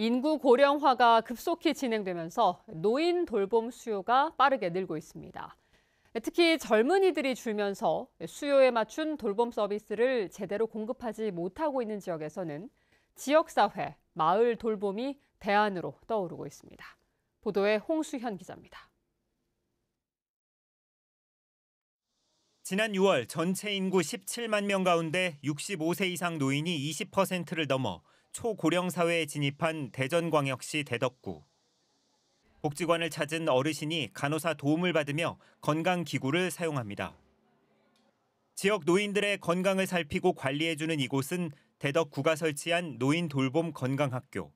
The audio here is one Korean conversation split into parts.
인구 고령화가 급속히 진행되면서 노인 돌봄 수요가 빠르게 늘고 있습니다. 특히 젊은이들이 줄면서 수요에 맞춘 돌봄 서비스를 제대로 공급하지 못하고 있는 지역에서는 지역사회, 마을 돌봄이 대안으로 떠오르고 있습니다. 보도에 홍수현 기자입니다. 지난 6월 전체 인구 17만 명 가운데 65세 이상 노인이 20%를 넘어 초고령 사회에 진입한 대전광역시 대덕구. 복지관을 찾은 어르신이 간호사 도움을 받으며 건강기구를 사용합니다. 지역 노인들의 건강을 살피고 관리해주는 이곳은 대덕구가 설치한 노인 돌봄 건강학교.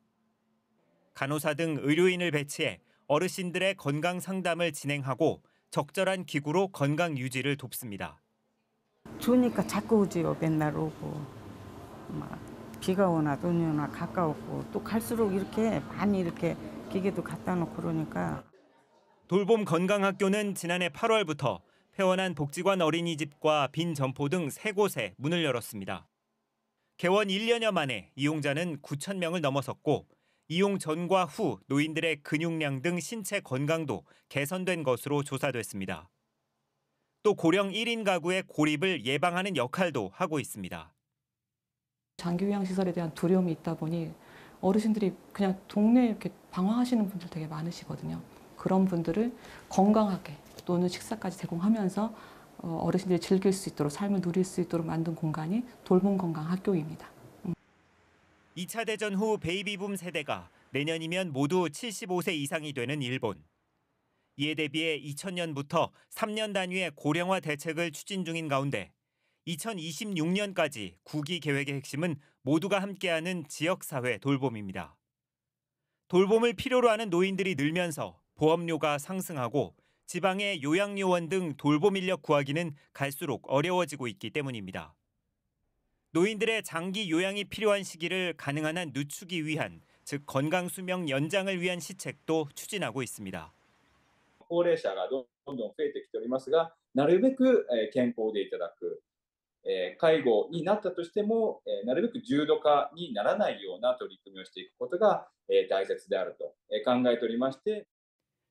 간호사 등 의료인을 배치해 어르신들의 건강 상담을 진행하고 적절한 기구로 건강 유지를 돕습니다. 좋으니까 자꾸 오지요. 맨날 오고. 막. 비가 오나 눈이 오나 가까웠고 또 갈수록 이렇게 많이 이렇게 기계도 갖다 놓고 그러니까. 돌봄 건강학교는 지난해 8월부터 폐원한 복지관 어린이집과 빈 점포 등 3곳에 문을 열었습니다. 개원 1년여 만에 이용자는 9천 명을 넘어섰고 이용 전과 후 노인들의 근육량 등 신체 건강도 개선된 것으로 조사됐습니다. 또 고령 1인 가구의 고립을 예방하는 역할도 하고 있습니다. 장기휴양시설에 대한 두려움이 있다 보니 어르신들이 그냥 동네에 이렇게 방황하시는 분들 되게 많으시거든요. 그런 분들을 건강하게 또는 식사까지 제공하면서 어, 어르신들이 즐길 수 있도록 삶을 누릴 수 있도록 만든 공간이 돌봄 건강 학교입니다. 2차 음. 대전 후 베이비붐 세대가 내년이면 모두 75세 이상이 되는 일본. 이에 대비해 2000년부터 3년 단위의 고령화 대책을 추진 중인 가운데 2026년까지 9기 계획의 핵심은 모두가 함께하는 지역사회 돌봄입니다. 돌봄을 필요로 하는 노인들이 늘면서 보험료가 상승하고 지방의 요양요원 등 돌봄 인력 구하기는 갈수록 어려워지고 있기 때문입니다. 노인들의 장기 요양이 필요한 시기를 가능한 한 늦추기 위한 즉 건강 수명 연장을 위한 시책도 추진하고 있습니다. 고齢者がどん増えてきておりますがなるべく健康でただく え介護になったとしてもえなるべく重度化にならないような取り組みをしていくことがえ大切であると考えておりまして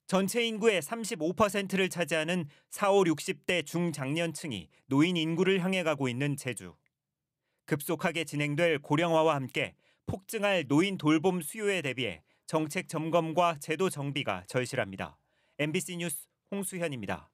전체 인구의 35%를 차지하는 4, 5, 60대 중장년층이 노인 인구를 향해 가고 있는 제주. 급속하게 진행될 고령화와 함께 폭증할 노인 돌봄 수요에 대비해 정책 점검과 제도 정비가 절실합니다. MBC 뉴스 홍수현입니다.